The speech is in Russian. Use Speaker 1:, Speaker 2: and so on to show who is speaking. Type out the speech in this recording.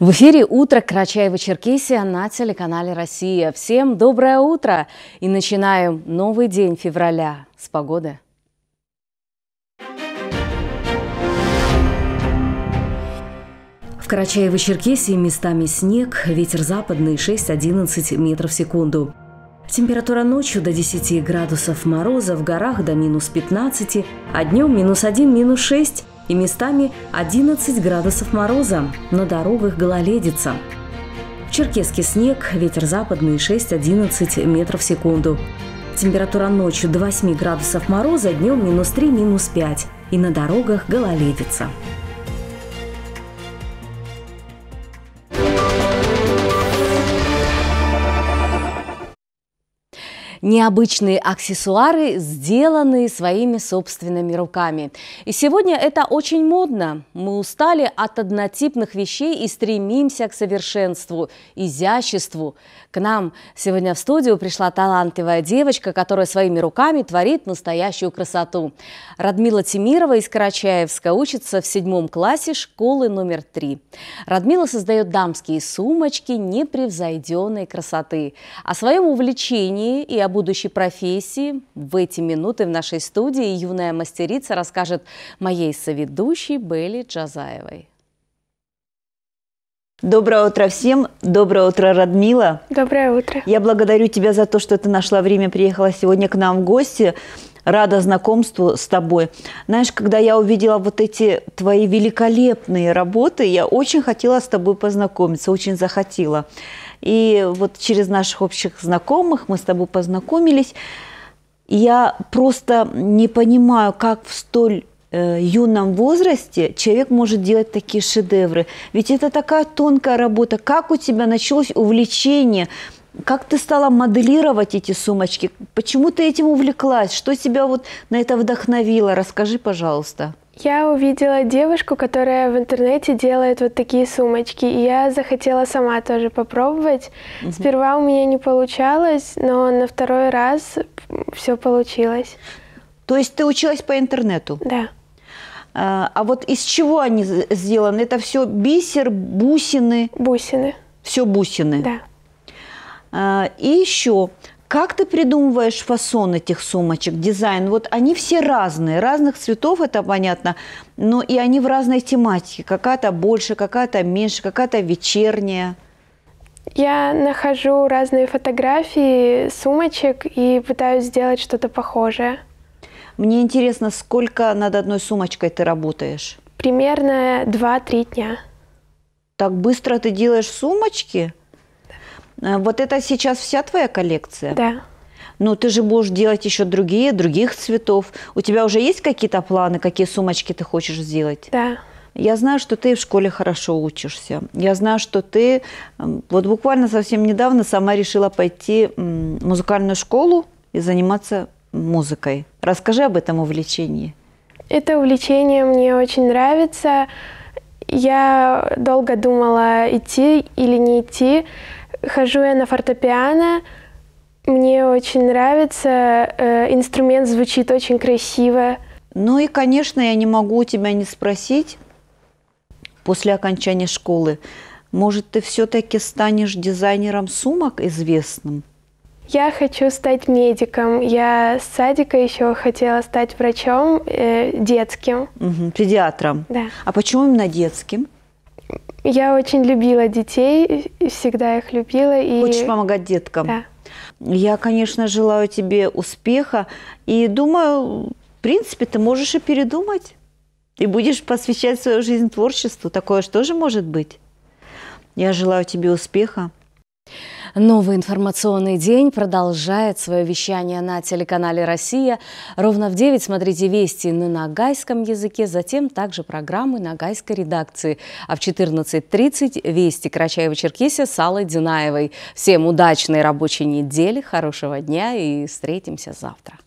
Speaker 1: В эфире «Утро Карачаева-Черкесия» на телеканале «Россия». Всем доброе утро! И начинаем новый день февраля с погоды. В Карачаево-Черкесии местами снег, ветер западный 6-11 метров в секунду. Температура ночью до 10 градусов мороза, в горах до минус 15, а днем минус 1, минус 6 и местами 11 градусов мороза, на дорогах гололедица. В Черкеске снег, ветер западный 6-11 метров в секунду. Температура ночью до 8 градусов мороза, днем минус 3, минус 5. И на дорогах гололедица. необычные аксессуары, сделанные своими собственными руками. И сегодня это очень модно. Мы устали от однотипных вещей и стремимся к совершенству, изяществу. К нам сегодня в студию пришла талантливая девочка, которая своими руками творит настоящую красоту. Радмила Тимирова из Карачаевска учится в седьмом классе школы номер три. Радмила создает дамские сумочки непревзойденной красоты. О своем увлечении и об будущей профессии. В эти минуты в нашей студии юная мастерица расскажет моей соведущей Белли Джазаевой.
Speaker 2: Доброе утро всем. Доброе утро, Радмила. Доброе утро. Я благодарю тебя за то, что ты нашла время, приехала сегодня к нам в гости рада знакомству с тобой. Знаешь, когда я увидела вот эти твои великолепные работы, я очень хотела с тобой познакомиться, очень захотела. И вот через наших общих знакомых мы с тобой познакомились. Я просто не понимаю, как в столь э, юном возрасте человек может делать такие шедевры. Ведь это такая тонкая работа. Как у тебя началось увлечение как ты стала моделировать эти сумочки? Почему ты этим увлеклась? Что тебя вот на это вдохновило? Расскажи, пожалуйста.
Speaker 3: Я увидела девушку, которая в интернете делает вот такие сумочки, и я захотела сама тоже попробовать. Угу. Сперва у меня не получалось,
Speaker 2: но на второй раз все получилось. То есть ты училась по интернету? Да. А, а вот из чего они сделаны? Это все бисер, бусины? Бусины. Все бусины? Да. А, и еще, как ты придумываешь фасон этих сумочек, дизайн? Вот они все разные, разных цветов, это понятно, но и они в разной тематике. Какая-то больше, какая-то меньше, какая-то вечерняя.
Speaker 3: Я нахожу разные фотографии сумочек и пытаюсь сделать что-то похожее.
Speaker 2: Мне интересно, сколько над одной сумочкой ты работаешь? Примерно 2-3 дня. Так быстро ты делаешь сумочки? Э, вот это сейчас вся твоя коллекция? Да. Ну, ты же будешь делать еще другие, других цветов. У тебя уже есть какие-то планы, какие сумочки ты хочешь сделать? Да. Я знаю, что ты в школе хорошо учишься. Я знаю, что ты вот буквально совсем недавно сама решила пойти в музыкальную школу и заниматься музыкой. Расскажи об этом увлечении.
Speaker 3: Это увлечение мне очень нравится. Я долго думала, идти или не идти. Хожу я на фортепиано.
Speaker 2: Мне очень нравится. Э, инструмент звучит очень красиво. Ну и, конечно, я не могу у тебя не спросить после окончания школы. Может, ты все-таки станешь дизайнером сумок известным?
Speaker 3: Я хочу стать медиком. Я с садика еще хотела стать врачом э, детским.
Speaker 2: Угу, педиатром. Да. А почему именно детским?
Speaker 3: Я очень любила детей, всегда их любила. И... Хочешь помогать
Speaker 2: деткам? Да. Я, конечно, желаю тебе успеха. И думаю, в принципе, ты можешь и передумать. И будешь посвящать свою жизнь творчеству. Такое же тоже может быть. Я желаю тебе успеха.
Speaker 1: Новый информационный день продолжает свое вещание на телеканале «Россия». Ровно в 9 смотрите «Вести» на нагайском языке, затем также программы нагайской редакции. А в 14.30 «Вести» Карачаева-Черкесия с Аллой Динаевой. Всем удачной рабочей недели, хорошего дня и встретимся завтра.